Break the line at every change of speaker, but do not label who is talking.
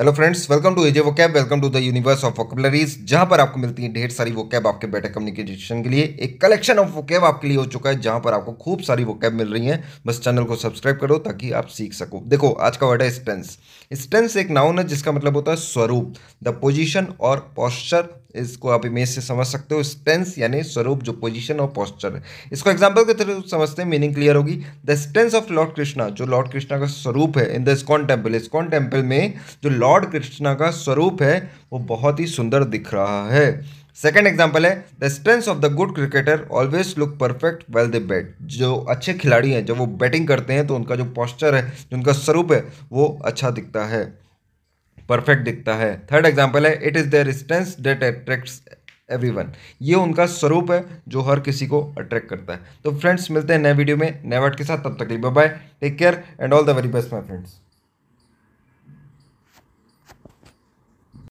hello friends welcome to A J vocab welcome to the universe of vocabularies जहां पर आपको मिलती है ढेर सारी वोकैब आपके बेटर कम्युनिकेशन के लिए एक कलेक्शन ऑफ वोकैब आपके लिए हो चुका है जहां पर आपको खूब सारी वोकैब मिल रही हैं बस चैनल को सब्सक्राइब करो ताकि आप सीख सको देखो आज का वर्ड है स्टेंस स्टेंस एक नाउन है जिसका मतलब होता है स्वरूप द पोजिशन और पॉस्चर इसको आप इमेज से समझ सकते हो स्टेंस यानी स्वरूप जो पोजीशन और पोस्चर है इसको एग्जांपल के थ्रू समझते हैं मीनिंग क्लियर होगी the stance of lord Krishna जो लॉर्ड कृष्णा का स्वरूप है in the ISKCON temple ISKCON temple में जो लॉर्ड कृष्णा का स्वरूप है वो बहुत ही सुंदर दिख रहा है सेकेंड एग्जाम्पल है the stance of the good cricketer always look perfect well the bat जो अच्छे खिलाड़ी हैं जब वो बैटिंग करते हैं तो उनका जो पॉस्चर है जो उनका स्वरूप है वो अच्छा दिखता है परफेक्ट दिखता है थर्ड एग्जाम्पल है it is their stance that attracts every ये उनका स्वरूप है जो हर किसी को अट्रैक्ट करता है तो फ्रेंड्स मिलते हैं नए वीडियो में नए वर्ड के साथ तब तक लिए bye take care and all the very best my friends